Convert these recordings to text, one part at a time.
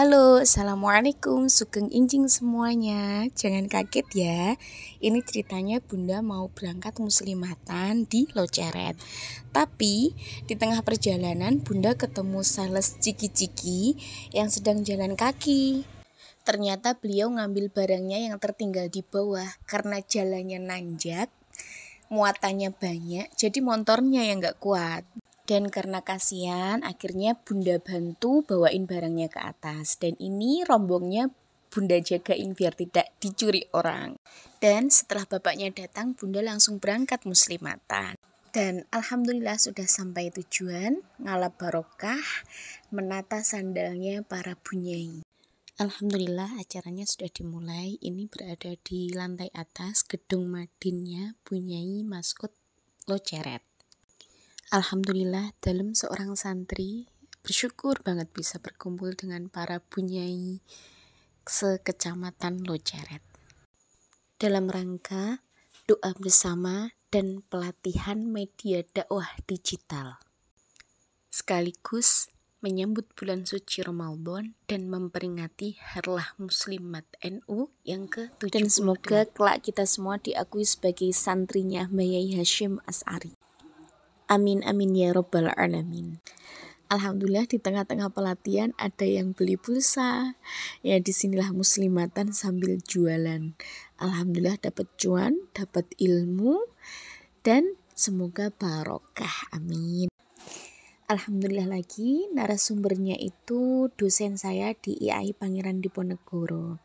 Halo, Assalamualaikum Sugeng Injing semuanya Jangan kaget ya Ini ceritanya Bunda mau berangkat muslimatan di Loceret Tapi di tengah perjalanan Bunda ketemu sales ciki-ciki yang sedang jalan kaki Ternyata beliau ngambil barangnya yang tertinggal di bawah Karena jalannya nanjak muatannya banyak jadi motornya yang gak kuat dan karena kasihan, akhirnya Bunda bantu bawain barangnya ke atas. Dan ini rombongnya Bunda jagain biar tidak dicuri orang. Dan setelah bapaknya datang, Bunda langsung berangkat muslimatan. Dan alhamdulillah sudah sampai tujuan, ngalap barokah, menata sandalnya para bunyai. Alhamdulillah acaranya sudah dimulai. Ini berada di lantai atas gedung Madinnya Bunyai maskot Loceret. Alhamdulillah dalam seorang santri bersyukur banget bisa berkumpul dengan para bunyai sekecamatan Loceret. Dalam rangka doa bersama dan pelatihan media dakwah digital. Sekaligus menyambut bulan suci Ramadan dan memperingati Harlah Muslimat NU yang ke 7 Dan semoga kelak kita semua diakui sebagai santrinya Mbak Yai Hashim As'ari. Amin amin ya robbal alamin. Alhamdulillah di tengah-tengah pelatihan ada yang beli pulsa. Ya disinilah muslimatan sambil jualan. Alhamdulillah dapat cuan, dapat ilmu dan semoga barokah. Amin. Alhamdulillah lagi narasumbernya itu dosen saya di IAI Pangeran Diponegoro.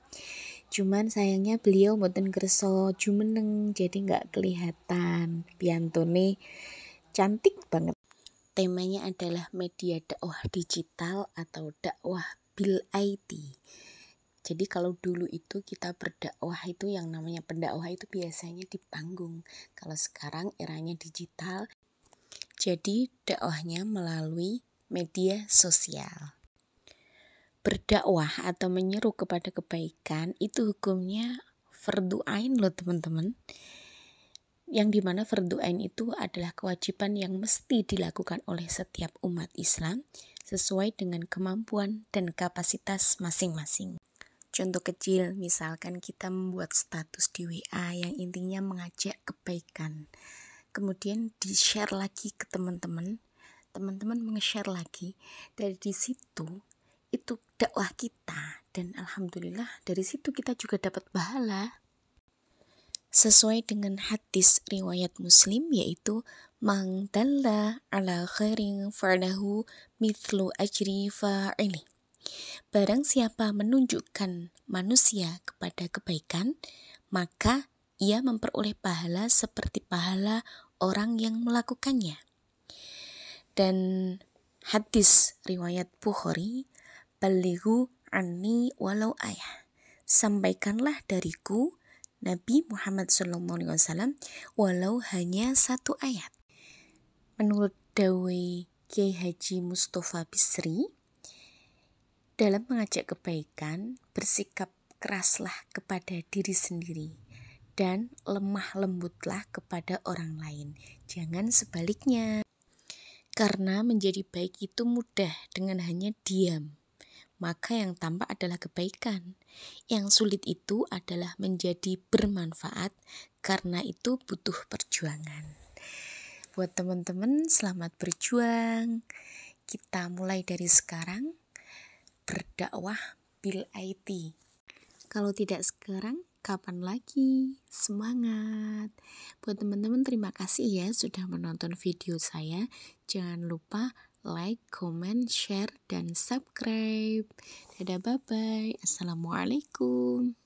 Cuman sayangnya beliau mboten kerso jumeneng jadi nggak kelihatan. Piantone nih cantik banget. Temanya adalah media dakwah digital atau dakwah bil IT. Jadi kalau dulu itu kita berdakwah itu yang namanya pendakwah itu biasanya di panggung. Kalau sekarang eranya digital, jadi dakwahnya melalui media sosial. Berdakwah atau menyeru kepada kebaikan itu hukumnya fardu ain loh teman-teman yang dimana fardu ain itu adalah kewajiban yang mesti dilakukan oleh setiap umat Islam sesuai dengan kemampuan dan kapasitas masing-masing. Contoh kecil, misalkan kita membuat status di WA yang intinya mengajak kebaikan. Kemudian di-share lagi ke teman-teman, teman-teman meng-share lagi. Dari di situ itu dakwah kita dan alhamdulillah dari situ kita juga dapat pahala sesuai dengan hadis riwayat Muslim yaitu mang dalla ala khairin falahu mithlu ajri fa'ili. Barang siapa menunjukkan manusia kepada kebaikan, maka ia memperoleh pahala seperti pahala orang yang melakukannya. Dan hadis riwayat Bukhari, Balihu anni walau ayah. Sampaikanlah dariku Nabi Muhammad SAW walau hanya satu ayat. Menurut Dawei K. Haji Mustafa Bisri, dalam mengajak kebaikan, bersikap keraslah kepada diri sendiri dan lemah lembutlah kepada orang lain. Jangan sebaliknya. Karena menjadi baik itu mudah dengan hanya diam maka yang tampak adalah kebaikan. Yang sulit itu adalah menjadi bermanfaat, karena itu butuh perjuangan. Buat teman-teman, selamat berjuang. Kita mulai dari sekarang berdakwah bil IT. Kalau tidak sekarang, kapan lagi? Semangat. Buat teman-teman terima kasih ya sudah menonton video saya. Jangan lupa like, comment, share, dan subscribe. Dadah, bye-bye. Assalamualaikum.